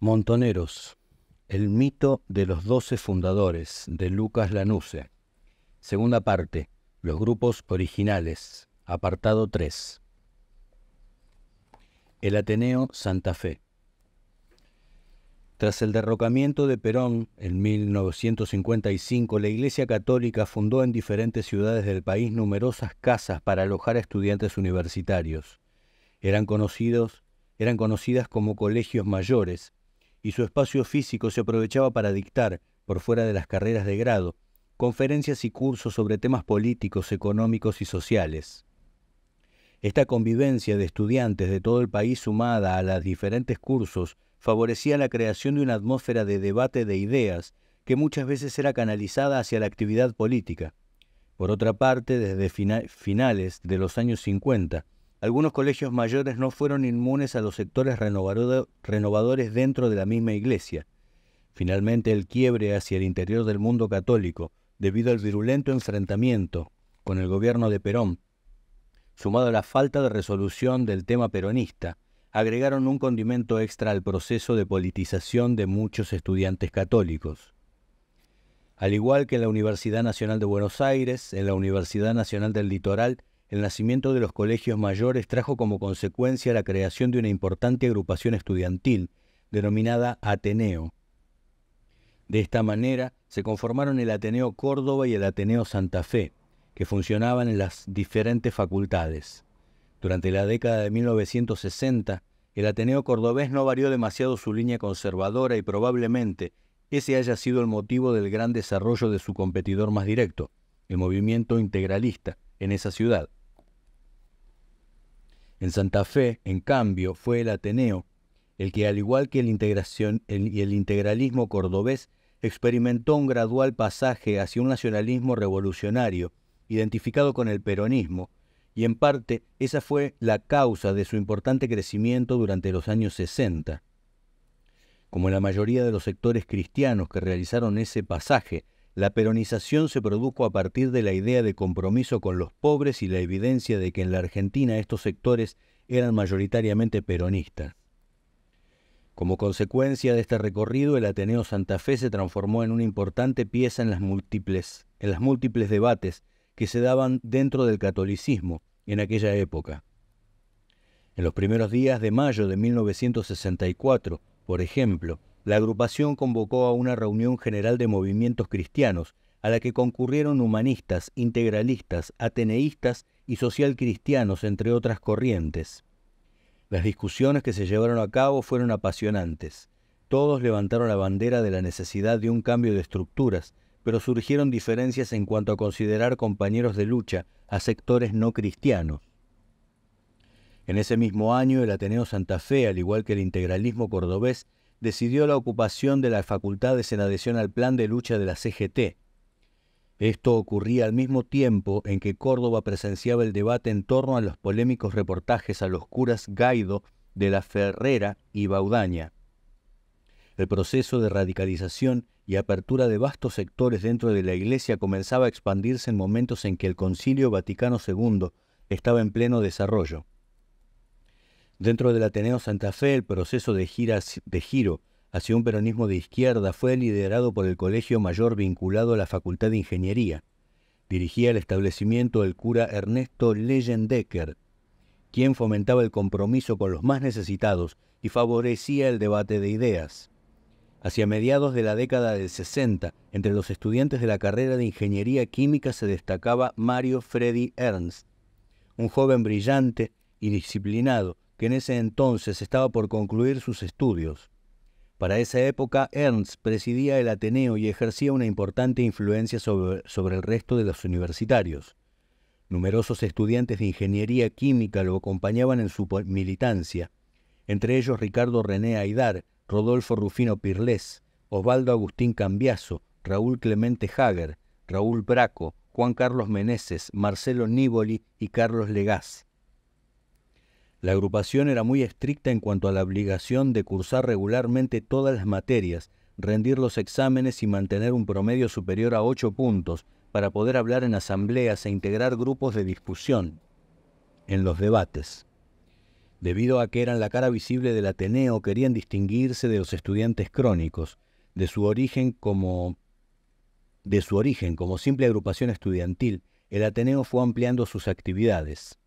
Montoneros, el mito de los doce fundadores de Lucas Lanuse. Segunda parte, los grupos originales, apartado 3. El Ateneo Santa Fe. Tras el derrocamiento de Perón en 1955, la Iglesia Católica fundó en diferentes ciudades del país numerosas casas para alojar a estudiantes universitarios. Eran conocidos, eran conocidas como colegios mayores y su espacio físico se aprovechaba para dictar, por fuera de las carreras de grado, conferencias y cursos sobre temas políticos, económicos y sociales. Esta convivencia de estudiantes de todo el país sumada a los diferentes cursos favorecía la creación de una atmósfera de debate de ideas que muchas veces era canalizada hacia la actividad política. Por otra parte, desde finales de los años 50, algunos colegios mayores no fueron inmunes a los sectores renovadores dentro de la misma iglesia. Finalmente, el quiebre hacia el interior del mundo católico, debido al virulento enfrentamiento con el gobierno de Perón, sumado a la falta de resolución del tema peronista, agregaron un condimento extra al proceso de politización de muchos estudiantes católicos. Al igual que en la Universidad Nacional de Buenos Aires, en la Universidad Nacional del Litoral el nacimiento de los colegios mayores trajo como consecuencia la creación de una importante agrupación estudiantil, denominada Ateneo. De esta manera se conformaron el Ateneo Córdoba y el Ateneo Santa Fe, que funcionaban en las diferentes facultades. Durante la década de 1960, el Ateneo cordobés no varió demasiado su línea conservadora y probablemente ese haya sido el motivo del gran desarrollo de su competidor más directo, el movimiento integralista, en esa ciudad. En Santa Fe, en cambio, fue el Ateneo el que, al igual que el, integralismo cordobés, experimentó un gradual pasaje hacia un nacionalismo revolucionario, identificado con el peronismo, y en parte esa fue la causa de su importante crecimiento durante los años 60. Como la mayoría de los sectores cristianos que realizaron ese pasaje, la peronización se produjo a partir de la idea de compromiso con los pobres y la evidencia de que en la Argentina estos sectores eran mayoritariamente peronistas. Como consecuencia de este recorrido, el Ateneo Santa Fe se transformó en una importante pieza en las múltiples, en las múltiples debates que se daban dentro del catolicismo en aquella época. En los primeros días de mayo de 1964, por ejemplo, la agrupación convocó a una reunión general de movimientos cristianos, a la que concurrieron humanistas, integralistas, ateneístas y socialcristianos, entre otras corrientes. Las discusiones que se llevaron a cabo fueron apasionantes. Todos levantaron la bandera de la necesidad de un cambio de estructuras, pero surgieron diferencias en cuanto a considerar compañeros de lucha a sectores no cristianos. En ese mismo año, el Ateneo Santa Fe, al igual que el integralismo cordobés, decidió la ocupación de las facultades en adhesión al plan de lucha de la CGT. Esto ocurría al mismo tiempo en que Córdoba presenciaba el debate en torno a los polémicos reportajes a los curas Gaido de la Ferrera y Baudaña. El proceso de radicalización y apertura de vastos sectores dentro de la Iglesia comenzaba a expandirse en momentos en que el Concilio Vaticano II estaba en pleno desarrollo. Dentro del Ateneo Santa Fe, el proceso de, giro hacia un peronismo de izquierda fue liderado por el Colegio Mayor vinculado a la Facultad de Ingeniería. Dirigía el establecimiento el cura Ernesto Leyendecker, quien fomentaba el compromiso con los más necesitados y favorecía el debate de ideas. Hacia mediados de la década del 60, entre los estudiantes de la carrera de Ingeniería Química se destacaba Mario Freddy Ernst, un joven brillante y disciplinado que en ese entonces estaba por concluir sus estudios. Para esa época, Ernst presidía el Ateneo y ejercía una importante influencia sobre, el resto de los universitarios. Numerosos estudiantes de ingeniería química lo acompañaban en su militancia, entre ellos Ricardo René Aidar, Rodolfo Rufino Pirlés, Osvaldo Agustín Cambiaso, Raúl Clemente Hager, Raúl Braco, Juan Carlos Meneses, Marcelo Nívoli y Carlos Legaz. La agrupación era muy estricta en cuanto a la obligación de cursar regularmente todas las materias, rendir los exámenes y mantener un promedio superior a 8 puntos para poder hablar en asambleas e integrar grupos de discusión en los debates. Debido a que eran la cara visible del Ateneo, querían distinguirse de los estudiantes crónicos, de su origen como de su origen como simple agrupación estudiantil, el Ateneo fue ampliando sus actividades.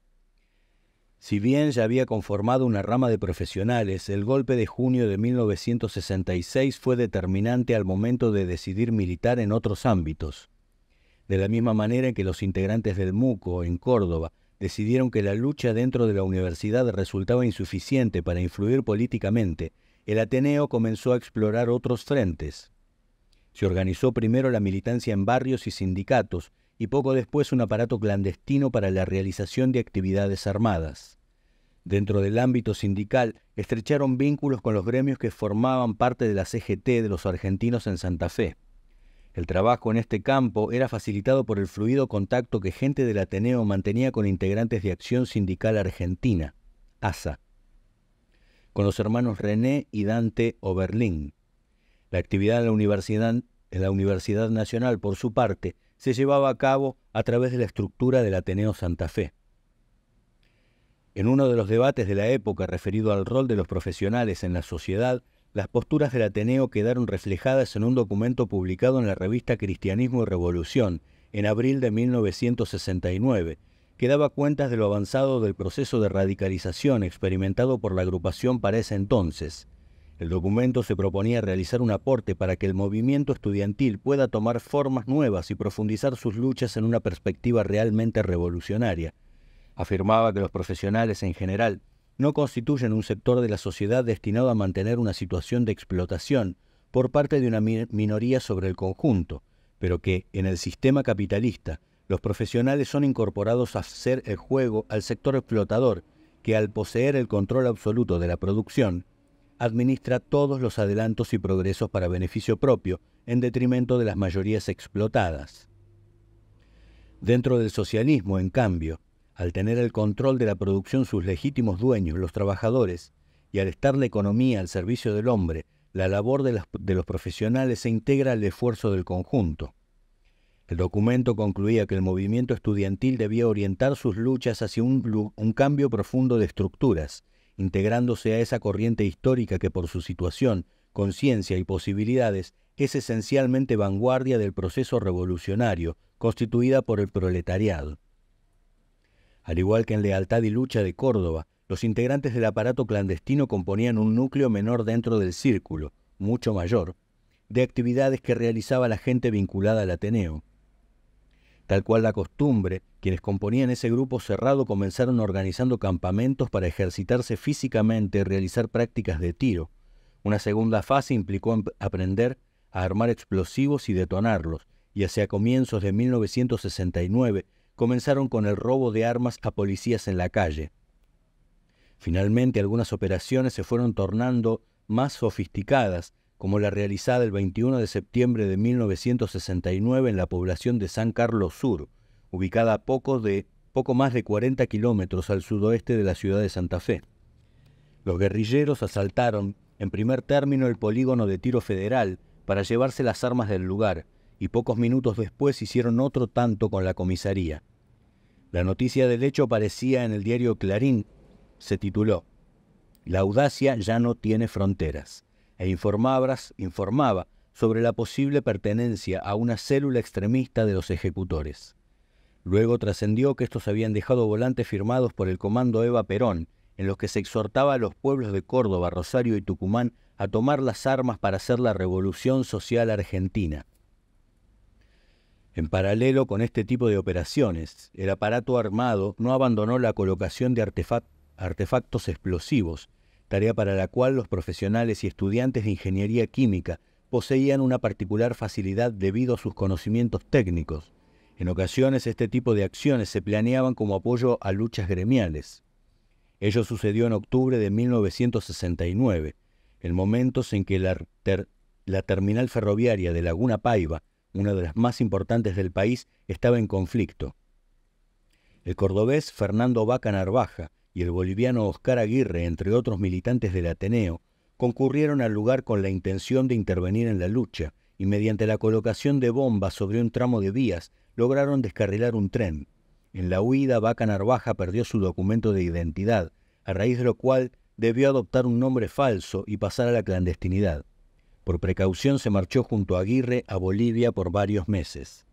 Si bien ya había conformado una rama de profesionales, el golpe de junio de 1966 fue determinante al momento de decidir militar en otros ámbitos. De la misma manera en que los integrantes del MUCO en Córdoba decidieron que la lucha dentro de la universidad resultaba insuficiente para influir políticamente, el Ateneo comenzó a explorar otros frentes. Se organizó primero la militancia en barrios y sindicatos, y poco después un aparato clandestino para la realización de actividades armadas. Dentro del ámbito sindical, estrecharon vínculos con los gremios que formaban parte de la CGT de los argentinos en Santa Fe. El trabajo en este campo era facilitado por el fluido contacto que gente del Ateneo mantenía con integrantes de Acción Sindical Argentina, ASA, con los hermanos René y Dante Oberlin. La actividad en la Universidad, en la Universidad Nacional, por su parte, se llevaba a cabo a través de la estructura del Ateneo Santa Fe. En uno de los debates de la época referido al rol de los profesionales en la sociedad, las posturas del Ateneo quedaron reflejadas en un documento publicado en la revista Cristianismo y Revolución en abril de 1969, que daba cuentas de lo avanzado del proceso de radicalización experimentado por la agrupación para ese entonces. El documento se proponía realizar un aporte para que el movimiento estudiantil pueda tomar formas nuevas y profundizar sus luchas en una perspectiva realmente revolucionaria. Afirmaba que los profesionales en general no constituyen un sector de la sociedad destinado a mantener una situación de explotación por parte de una minoría sobre el conjunto, pero que, en el sistema capitalista, los profesionales son incorporados a hacer el juego al sector explotador, que al poseer el control absoluto de la producción, administra todos los adelantos y progresos para beneficio propio, en detrimento de las mayorías explotadas. Dentro del socialismo, en cambio, al tener el control de la producción sus legítimos dueños, los trabajadores, y al estar la economía al servicio del hombre, la labor de, los profesionales se integra al esfuerzo del conjunto. El documento concluía que el movimiento estudiantil debía orientar sus luchas hacia un cambio profundo de estructuras, integrándose a esa corriente histórica que por su situación, conciencia y posibilidades es esencialmente vanguardia del proceso revolucionario, constituida por el proletariado. Al igual que en Lealtad y Lucha de Córdoba, los integrantes del aparato clandestino componían un núcleo menor dentro del círculo, mucho mayor, de actividades que realizaba la gente vinculada al Ateneo. Tal cual la costumbre, quienes componían ese grupo cerrado comenzaron organizando campamentos para ejercitarse físicamente y realizar prácticas de tiro. Una segunda fase implicó em, aprender a armar explosivos y detonarlos, y hacia comienzos de 1969 comenzaron con el robo de armas a policías en la calle. Finalmente algunas operaciones se fueron tornando más sofisticadas como la realizada el 21 de septiembre de 1969 en la población de San Carlos Sur, ubicada a poco, de, poco más de 40 kilómetros al sudoeste de la ciudad de Santa Fe. Los guerrilleros asaltaron, en primer término, el polígono de tiro federal para llevarse las armas del lugar, y pocos minutos después hicieron otro tanto con la comisaría. La noticia del hecho aparecía en el diario Clarín. Se tituló La audacia ya no tiene fronteras e informaba sobre la posible pertenencia a una célula extremista de los ejecutores. Luego trascendió que estos habían dejado volantes firmados por el comando Eva Perón, en los que se exhortaba a los pueblos de Córdoba, Rosario y Tucumán a tomar las armas para hacer la revolución social argentina. En paralelo con este tipo de operaciones, el aparato armado no abandonó la colocación de artefactos explosivos tarea para la cual los profesionales y estudiantes de ingeniería química poseían una particular facilidad debido a sus conocimientos técnicos. En ocasiones este tipo de acciones se planeaban como apoyo a luchas gremiales. Ello sucedió en octubre de 1969, el momento en que la, terminal ferroviaria de Laguna Paiva, una de las más importantes del país, estaba en conflicto. El cordobés Fernando Vaca Narvaja, y el boliviano Oscar Aguirre, entre otros militantes del Ateneo, concurrieron al lugar con la intención de intervenir en la lucha y mediante la colocación de bombas sobre un tramo de vías lograron descarrilar un tren. En la huida, Vaca Narvaja perdió su documento de identidad, a raíz de lo cual debió adoptar un nombre falso y pasar a la clandestinidad. Por precaución se marchó junto a Aguirre a Bolivia por varios meses.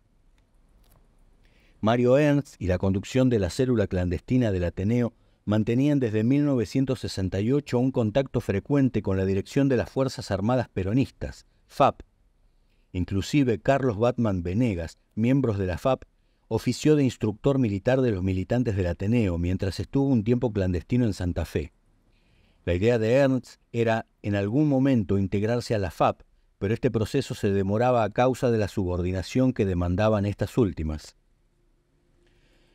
Mario Ernst y la conducción de la célula clandestina del Ateneo mantenían desde 1968 un contacto frecuente con la dirección de las Fuerzas Armadas Peronistas, FAP. Inclusive Carlos Batman Venegas, miembros de la FAP, ofició de instructor militar de los militantes del Ateneo mientras estuvo un tiempo clandestino en Santa Fe. La idea de Ernst era en algún momento integrarse a la FAP, pero este proceso se demoraba a causa de la subordinación que demandaban estas últimas.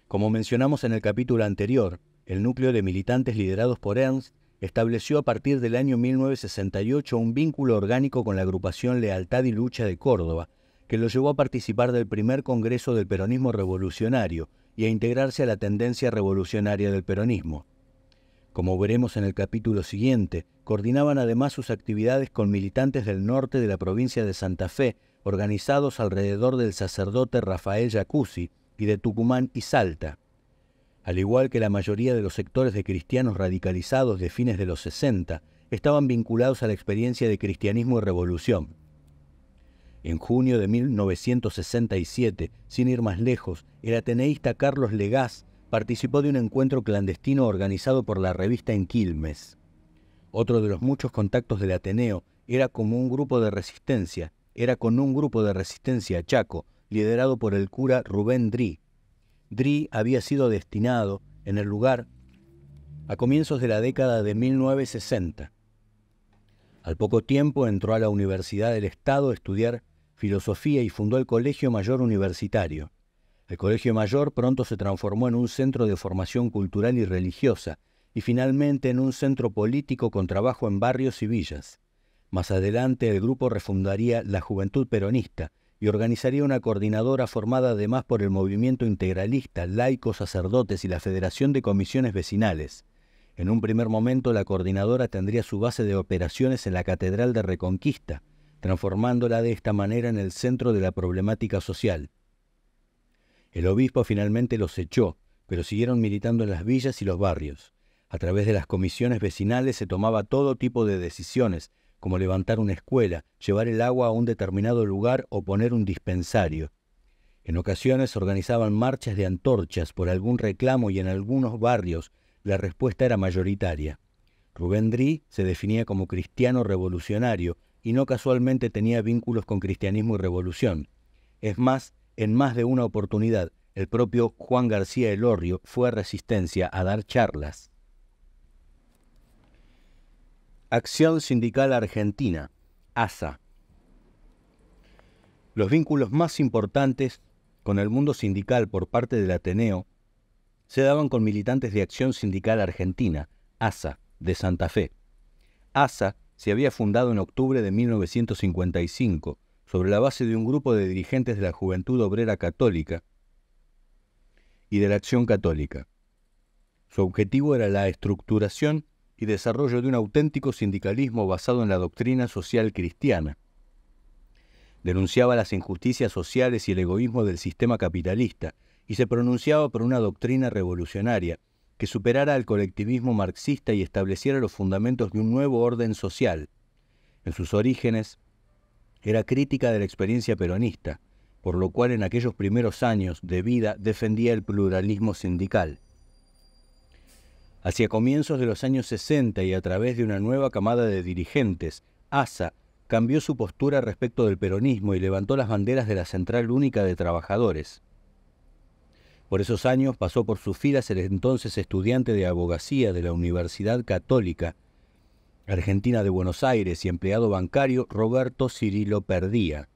Como mencionamos en el capítulo anterior, el núcleo de militantes liderados por Ernst estableció a partir del año 1968 un vínculo orgánico con la agrupación Lealtad y Lucha de Córdoba, que lo llevó a participar del primer Congreso del Peronismo Revolucionario y a integrarse a la tendencia revolucionaria del peronismo. Como veremos en el capítulo siguiente, coordinaban además sus actividades con militantes del norte de la provincia de Santa Fe, organizados alrededor del sacerdote Rafael Jacuzzi y de Tucumán y Salta. Al igual que la mayoría de los sectores de cristianos radicalizados de fines de los 60, estaban vinculados a la experiencia de cristianismo y revolución. En junio de 1967, sin ir más lejos, el ateneísta Carlos Legaz participó de un encuentro clandestino organizado por la revista en Quilmes. Otro de los muchos contactos del Ateneo era como un grupo de resistencia, era con un grupo de resistencia Chaco, liderado por el cura Rubén Dri, Dri había sido destinado en el lugar a comienzos de la década de 1960. Al poco tiempo entró a la Universidad del Estado a estudiar filosofía y fundó el Colegio Mayor Universitario. El Colegio Mayor pronto se transformó en un centro de formación cultural y religiosa y finalmente en un centro político con trabajo en barrios y villas. Más adelante el grupo refundaría la Juventud Peronista, y organizaría una coordinadora formada además por el movimiento integralista, laicos, sacerdotes y la Federación de Comisiones Vecinales. En un primer momento la coordinadora tendría su base de operaciones en la Catedral de Reconquista, transformándola de esta manera en el centro de la problemática social. El obispo finalmente los echó, pero siguieron militando en las villas y los barrios. A través de las comisiones vecinales se tomaba todo tipo de decisiones, como levantar una escuela, llevar el agua a un determinado lugar o poner un dispensario. En ocasiones organizaban marchas de antorchas por algún reclamo y en algunos barrios la respuesta era mayoritaria. Rubén Drí se definía como cristiano revolucionario y no casualmente tenía vínculos con cristianismo y revolución. Es más, en más de una oportunidad, el propio Juan García Elorrio fue a Resistencia a dar charlas. Acción Sindical Argentina, ASA. Los vínculos más importantes con el mundo sindical por parte del Ateneo se daban con militantes de Acción Sindical Argentina, ASA, de Santa Fe. ASA se había fundado en octubre de 1955 sobre la base de un grupo de dirigentes de la Juventud Obrera Católica y de la Acción Católica. Su objetivo era la estructuración y desarrollo de un auténtico sindicalismo basado en la doctrina social cristiana. Denunciaba las injusticias sociales y el egoísmo del sistema capitalista, y se pronunciaba por una doctrina revolucionaria, que superara al colectivismo marxista y estableciera los fundamentos de un nuevo orden social. En sus orígenes, era crítica de la experiencia peronista, por lo cual en aquellos primeros años de vida defendía el pluralismo sindical. Hacia comienzos de los años 60 y a través de una nueva camada de dirigentes, ASA cambió su postura respecto del peronismo y levantó las banderas de la Central Única de Trabajadores. Por esos años pasó por sus filas el entonces estudiante de abogacía de la Universidad Católica Argentina de Buenos Aires y empleado bancario Roberto Cirilo Perdía.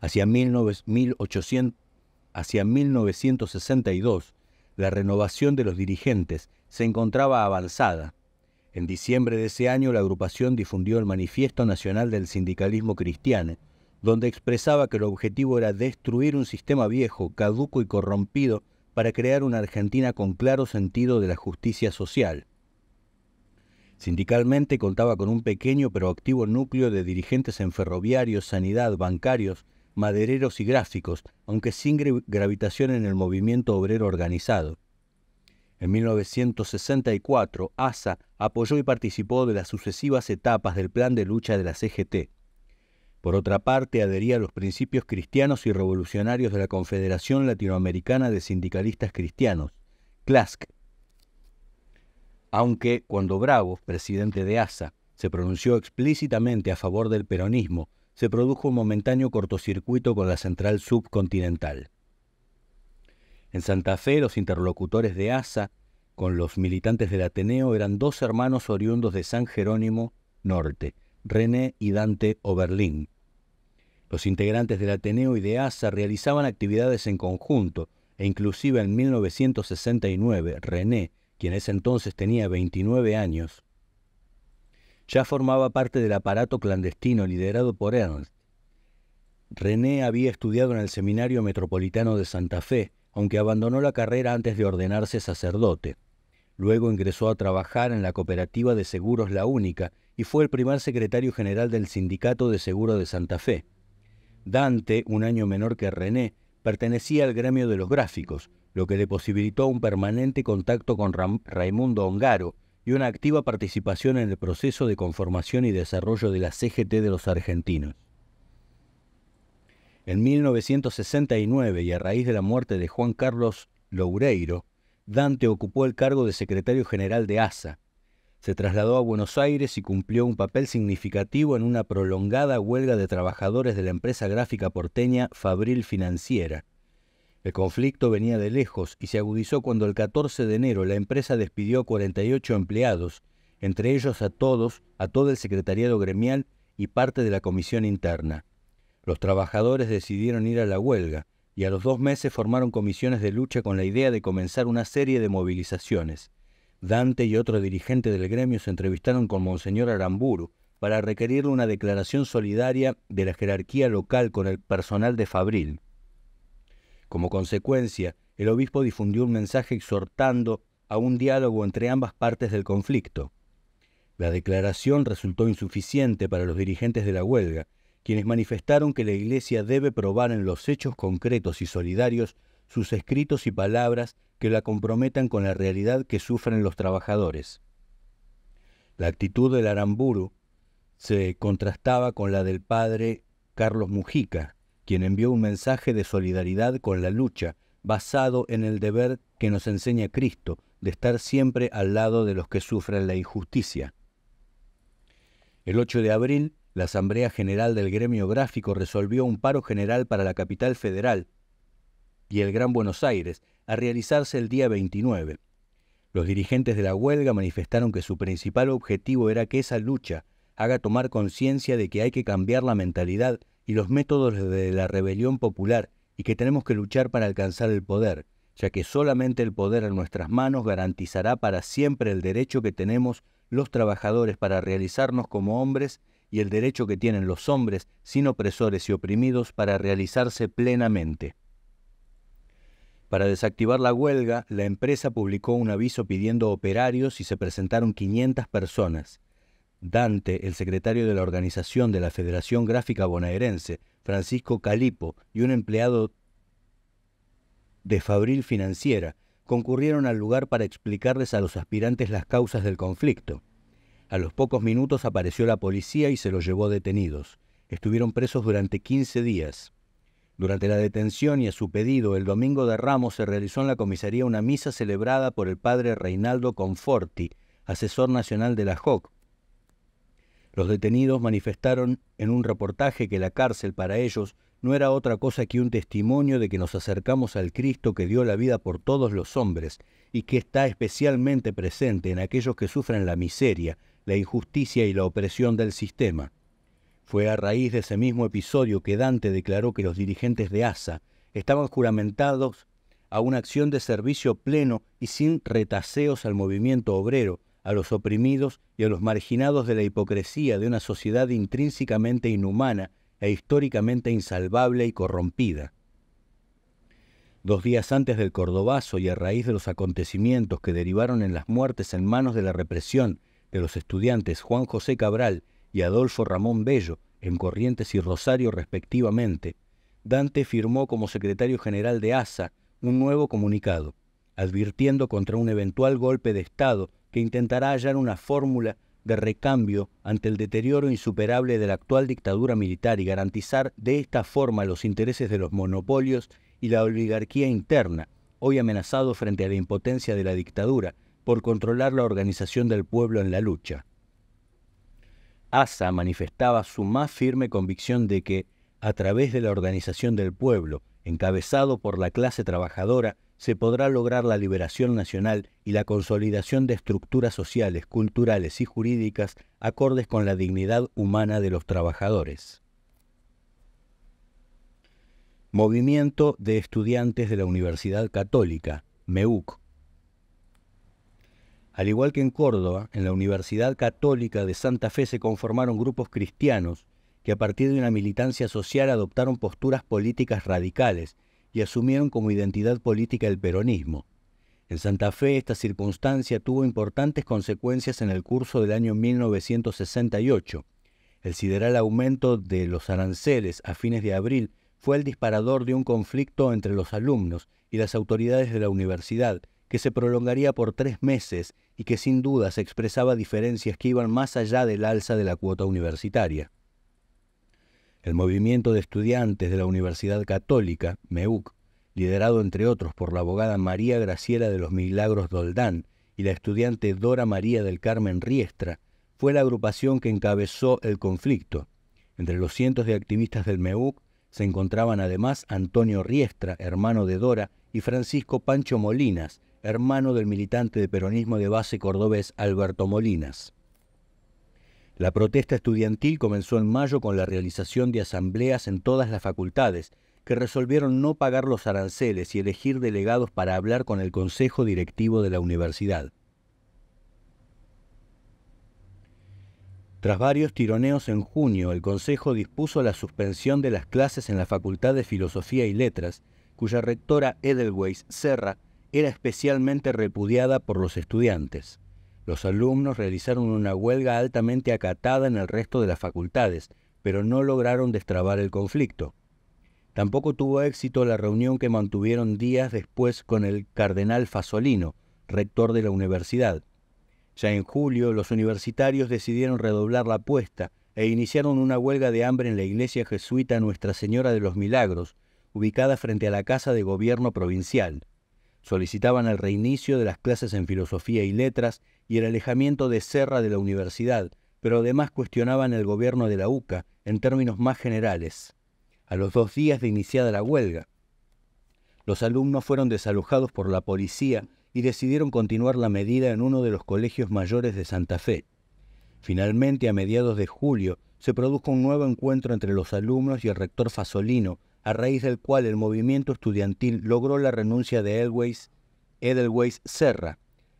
Hacia, hacia 1962 la renovación de los dirigentes se encontraba avanzada. En diciembre de ese año la agrupación difundió el Manifiesto Nacional del Sindicalismo Cristiano, donde expresaba que el objetivo era destruir un sistema viejo, caduco y corrompido para crear una Argentina con claro sentido de la justicia social. Sindicalmente contaba con un pequeño pero activo núcleo de dirigentes en ferroviarios, sanidad, bancarios, madereros y gráficos, aunque sin gravitación en el movimiento obrero organizado. En 1964, ASA apoyó y participó de las sucesivas etapas del plan de lucha de la CGT. Por otra parte, adhería a los principios cristianos y revolucionarios de la Confederación Latinoamericana de Sindicalistas Cristianos, CLASC. Aunque cuando Bravo, presidente de ASA, se pronunció explícitamente a favor del peronismo se produjo un momentáneo cortocircuito con la central subcontinental. En Santa Fe, los interlocutores de ASA con los militantes del Ateneo eran dos hermanos oriundos de San Jerónimo Norte, René y Dante Oberlin. Los integrantes del Ateneo y de ASA realizaban actividades en conjunto e inclusive en 1969 René, quien en ese entonces tenía 29 años, ya formaba parte del aparato clandestino liderado por Ernst. René había estudiado en el Seminario Metropolitano de Santa Fe, aunque abandonó la carrera antes de ordenarse sacerdote. Luego ingresó a trabajar en la cooperativa de seguros La Única y fue el primer secretario general del Sindicato de Seguro de Santa Fe. Dante, un año menor que René, pertenecía al gremio de los gráficos, lo que le posibilitó un permanente contacto con Raimundo Ongaro, y una activa participación en el proceso de conformación y desarrollo de la CGT de los argentinos. En 1969, y a raíz de la muerte de Juan Carlos Loureiro, Dante ocupó el cargo de secretario general de ASA. Se trasladó a Buenos Aires y cumplió un papel significativo en una prolongada huelga de trabajadores de la empresa gráfica porteña Fabril Financiera, el conflicto venía de lejos y se agudizó cuando el 14 de enero la empresa despidió 48 empleados, entre ellos a todos, a todo el secretariado gremial y parte de la comisión interna. Los trabajadores decidieron ir a la huelga y a los dos meses formaron comisiones de lucha con la idea de comenzar una serie de movilizaciones. Dante y otro dirigente del gremio se entrevistaron con Monseñor Aramburu para requerirle una declaración solidaria de la jerarquía local con el personal de Fabril. Como consecuencia, el obispo difundió un mensaje exhortando a un diálogo entre ambas partes del conflicto. La declaración resultó insuficiente para los dirigentes de la huelga, quienes manifestaron que la Iglesia debe probar en los hechos concretos y solidarios sus escritos y palabras que la comprometan con la realidad que sufren los trabajadores. La actitud del Aramburu se contrastaba con la del padre Carlos Mujica, quien envió un mensaje de solidaridad con la lucha, basado en el deber que nos enseña Cristo de estar siempre al lado de los que sufren la injusticia. El 8 de abril, la Asamblea General del Gremio Gráfico resolvió un paro general para la capital federal y el Gran Buenos Aires a realizarse el día 29. Los dirigentes de la huelga manifestaron que su principal objetivo era que esa lucha haga tomar conciencia de que hay que cambiar la mentalidad y los métodos de la rebelión popular y que tenemos que luchar para alcanzar el poder, ya que solamente el poder en nuestras manos garantizará para siempre el derecho que tenemos los trabajadores para realizarnos como hombres y el derecho que tienen los hombres sin opresores y oprimidos para realizarse plenamente. Para desactivar la huelga, la empresa publicó un aviso pidiendo operarios y se presentaron 500 personas. Dante, el secretario de la organización de la Federación Gráfica Bonaerense, Francisco Calipo, y un empleado de Fabril Financiera, concurrieron al lugar para explicarles a los aspirantes las causas del conflicto. A los pocos minutos apareció la policía y se los llevó detenidos. Estuvieron presos durante 15 días. Durante la detención y a su pedido, el domingo de Ramos se realizó en la comisaría una misa celebrada por el padre Reinaldo Conforti, asesor nacional de la JOC, los detenidos manifestaron en un reportaje que la cárcel para ellos no era otra cosa que un testimonio de que nos acercamos al Cristo que dio la vida por todos los hombres y que está especialmente presente en aquellos que sufren la miseria, la injusticia y la opresión del sistema. Fue a raíz de ese mismo episodio que Dante declaró que los dirigentes de ASA estaban juramentados a una acción de servicio pleno y sin retaseos al movimiento obrero, a los oprimidos y a los marginados de la hipocresía de una sociedad intrínsecamente inhumana e históricamente insalvable y corrompida. Dos días antes del Cordobazo y a raíz de los acontecimientos que derivaron en las muertes en manos de la represión de los estudiantes Juan José Cabral y Adolfo Ramón Bello, en Corrientes y Rosario respectivamente, Dante firmó como secretario general de ASA un nuevo comunicado, advirtiendo contra un eventual golpe de Estado que intentará hallar una fórmula de recambio ante el deterioro insuperable de la actual dictadura militar y garantizar de esta forma los intereses de los monopolios y la oligarquía interna, hoy amenazado frente a la impotencia de la dictadura por controlar la organización del pueblo en la lucha. ASA manifestaba su más firme convicción de que, a través de la organización del pueblo, encabezado por la clase trabajadora, se podrá lograr la liberación nacional y la consolidación de estructuras sociales, culturales y jurídicas acordes con la dignidad humana de los trabajadores. Movimiento de Estudiantes de la Universidad Católica, MEUC. Al igual que en Córdoba, en la Universidad Católica de Santa Fe se conformaron grupos cristianos que a partir de una militancia social adoptaron posturas políticas radicales y asumieron como identidad política el peronismo. En Santa Fe esta circunstancia tuvo importantes consecuencias en el curso del año 1968. El sideral aumento de los aranceles a fines de abril fue el disparador de un conflicto entre los alumnos y las autoridades de la universidad, que se prolongaría por tres meses y que sin duda se expresaba diferencias que iban más allá del alza de la cuota universitaria. El movimiento de estudiantes de la Universidad Católica, MEUC, liderado entre otros por la abogada María Graciela de los Milagros Doldán y la estudiante Dora María del Carmen Riestra, fue la agrupación que encabezó el conflicto. Entre los cientos de activistas del MEUC se encontraban además Antonio Riestra, hermano de Dora, y Francisco Pancho Molinas, hermano del militante de peronismo de base cordobés Alberto Molinas. La protesta estudiantil comenzó en mayo con la realización de asambleas en todas las facultades, que resolvieron no pagar los aranceles y elegir delegados para hablar con el Consejo Directivo de la Universidad. Tras varios tironeos en junio, el Consejo dispuso la suspensión de las clases en la Facultad de Filosofía y Letras, cuya rectora Edelweiss Serra era especialmente repudiada por los estudiantes. Los alumnos realizaron una huelga altamente acatada en el resto de las facultades, pero no lograron destrabar el conflicto. Tampoco tuvo éxito la reunión que mantuvieron días después con el cardenal Fasolino, rector de la universidad. Ya en julio, los universitarios decidieron redoblar la apuesta e iniciaron una huelga de hambre en la iglesia jesuita Nuestra Señora de los Milagros, ubicada frente a la Casa de Gobierno Provincial. Solicitaban el reinicio de las clases en filosofía y letras y el alejamiento de Serra de la universidad, pero además cuestionaban el gobierno de la UCA en términos más generales. A los dos días de iniciada la huelga, los alumnos fueron desalojados por la policía y decidieron continuar la medida en uno de los colegios mayores de Santa Fe. Finalmente, a mediados de julio, se produjo un nuevo encuentro entre los alumnos y el rector Fasolino, a raíz del cual el movimiento estudiantil logró la renuncia de Edelweiss, Edelweiss Serra,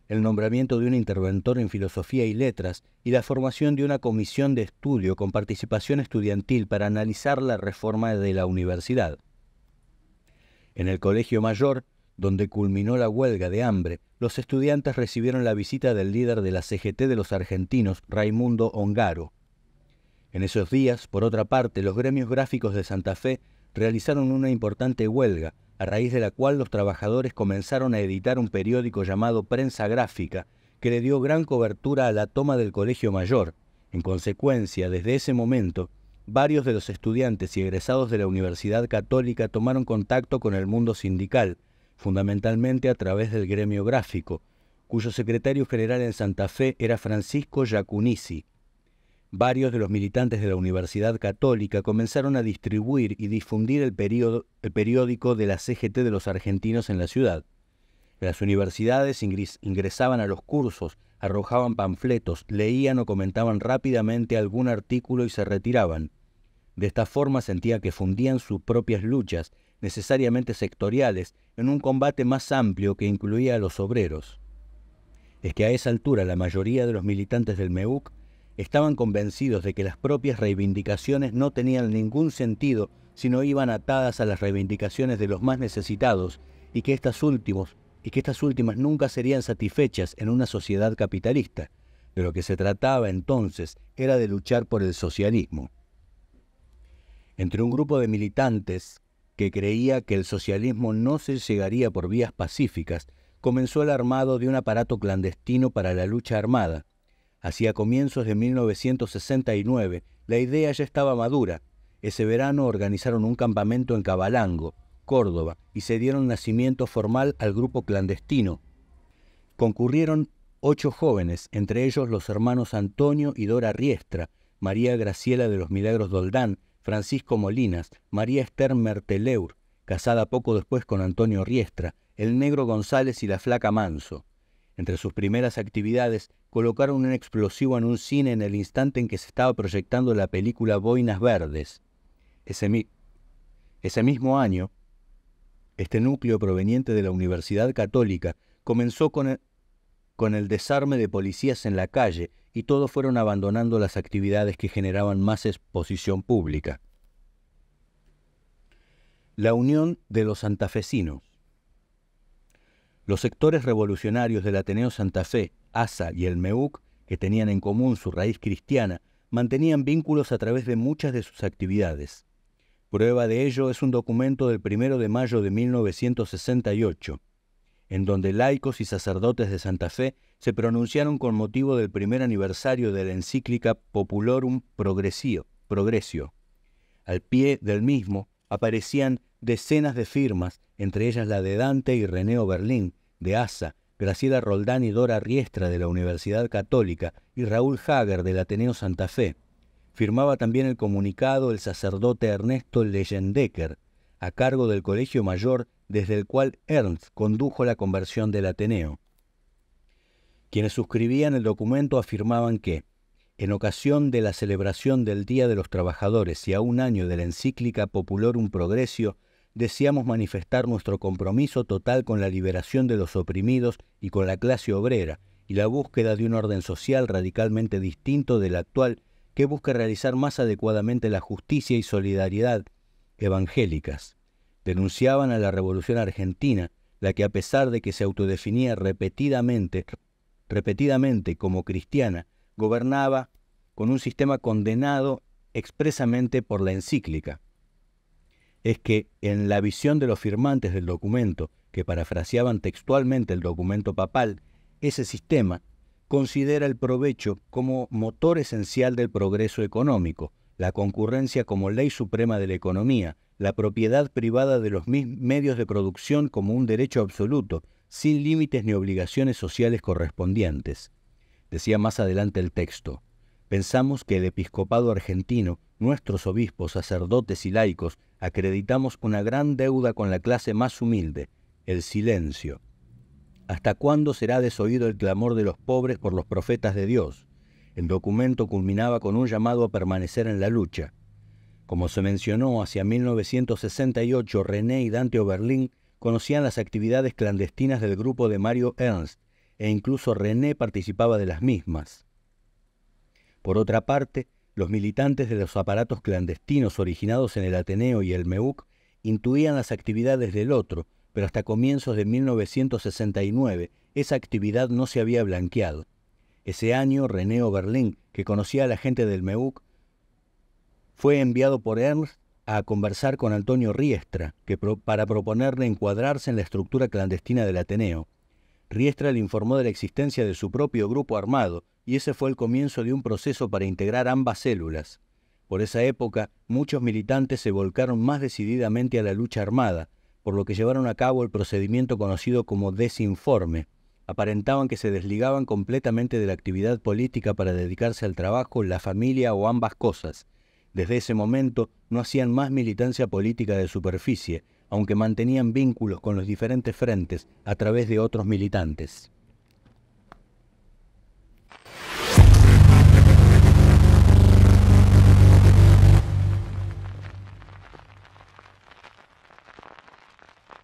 el nombramiento de un interventor en filosofía y letras y la formación de una comisión de estudio con participación estudiantil para analizar la reforma de la universidad. En el Colegio Mayor, donde culminó la huelga de hambre, los estudiantes recibieron la visita del líder de la CGT de los argentinos, Raimundo Ongaro. En esos días, por otra parte, los gremios gráficos de Santa Fe realizaron una importante huelga a raíz de la cual los trabajadores comenzaron a editar un periódico llamado Prensa Gráfica, que le dio gran cobertura a la toma del Colegio Mayor. En consecuencia, desde ese momento, varios de los estudiantes y egresados de la Universidad Católica tomaron contacto con el mundo sindical, fundamentalmente a través del gremio gráfico, cuyo secretario general en Santa Fe era Francisco Yacunisi, Varios de los militantes de la Universidad Católica comenzaron a distribuir y difundir el, periódico de la CGT de los argentinos en la ciudad. Las universidades ingresaban a los cursos, arrojaban panfletos, leían o comentaban rápidamente algún artículo y se retiraban. De esta forma sentía que fundían sus propias luchas, necesariamente sectoriales, en un combate más amplio que incluía a los obreros. Es que a esa altura la mayoría de los militantes del MEUC estaban convencidos de que las propias reivindicaciones no tenían ningún sentido si no iban atadas a las reivindicaciones de los más necesitados y que estas y que estas últimas nunca serían satisfechas en una sociedad capitalista. De lo que se trataba entonces era de luchar por el socialismo. Entre un grupo de militantes que creía que el socialismo no se llegaría por vías pacíficas, comenzó el armado de un aparato clandestino para la lucha armada, Hacia comienzos de 1969, la idea ya estaba madura. Ese verano organizaron un campamento en Cabalango, Córdoba, y se dieron nacimiento formal al grupo clandestino. Concurrieron ocho jóvenes, entre ellos los hermanos Antonio y Dora Riestra, María Graciela de los Milagros Doldán, Francisco Molinas, María Esther Merteleur, casada poco después con Antonio Riestra, el negro González y la flaca Manso. Entre sus primeras actividades, colocaron un explosivo en un cine en el instante en que se estaba proyectando la película Boinas Verdes. Ese, mismo año, este núcleo proveniente de la Universidad Católica comenzó con el, con el desarme de policías en la calle y todos fueron abandonando las actividades que generaban más exposición pública. La unión de los santafesinos. Los sectores revolucionarios del Ateneo Santa Fe, ASA y el MEUC, que tenían en común su raíz cristiana, mantenían vínculos a través de muchas de sus actividades. Prueba de ello es un documento del 1 de mayo de 1968, en donde laicos y sacerdotes de Santa Fe se pronunciaron con motivo del primer aniversario de la encíclica Populorum Progressio, Progresio. Al pie del mismo aparecían decenas de firmas, entre ellas la de Dante y Reneo Berlín, de ASA, Graciela Roldán y Dora Riestra de la Universidad Católica y Raúl Hager del Ateneo Santa Fe. Firmaba también el comunicado el sacerdote Ernesto Leyendecker, a cargo del Colegio Mayor desde el cual Ernst condujo la conversión del Ateneo. Quienes suscribían el documento afirmaban que, en ocasión de la celebración del Día de los Trabajadores y a un año de la encíclica un Progresio, Decíamos manifestar nuestro compromiso total con la liberación de los oprimidos y con la clase obrera, y la búsqueda de un orden social radicalmente distinto del actual que busca realizar más adecuadamente la justicia y solidaridad evangélicas. Denunciaban a la Revolución Argentina, la que a pesar de que se autodefinía repetidamente, repetidamente como cristiana, gobernaba con un sistema condenado expresamente por la encíclica es que en la visión de los firmantes del documento, que parafraseaban textualmente el documento papal, ese sistema considera el provecho como motor esencial del progreso económico, la concurrencia como ley suprema de la economía, la propiedad privada de los medios de producción como un derecho absoluto, sin límites ni obligaciones sociales correspondientes. Decía más adelante el texto, Pensamos que el episcopado argentino, nuestros obispos, sacerdotes y laicos, acreditamos una gran deuda con la clase más humilde, el silencio. ¿Hasta cuándo será desoído el clamor de los pobres por los profetas de Dios? El documento culminaba con un llamado a permanecer en la lucha. Como se mencionó, hacia 1968 René y Dante Oberlin conocían las actividades clandestinas del grupo de Mario Ernst, e incluso René participaba de las mismas. Por otra parte, los militantes de los aparatos clandestinos originados en el Ateneo y el MEUC intuían las actividades del otro, pero hasta comienzos de 1969 esa actividad no se había blanqueado. Ese año, René Oberlin, que conocía a la gente del MEUC, fue enviado por Ernst a conversar con Antonio Riestra, que para proponerle encuadrarse en la estructura clandestina del Ateneo. Riestra le informó de la existencia de su propio grupo armado, y ese fue el comienzo de un proceso para integrar ambas células. Por esa época, muchos militantes se volcaron más decididamente a la lucha armada, por lo que llevaron a cabo el procedimiento conocido como desinforme. Aparentaban que se desligaban completamente de la actividad política para dedicarse al trabajo, la familia o ambas cosas. Desde ese momento no hacían más militancia política de superficie, aunque mantenían vínculos con los diferentes frentes a través de otros militantes.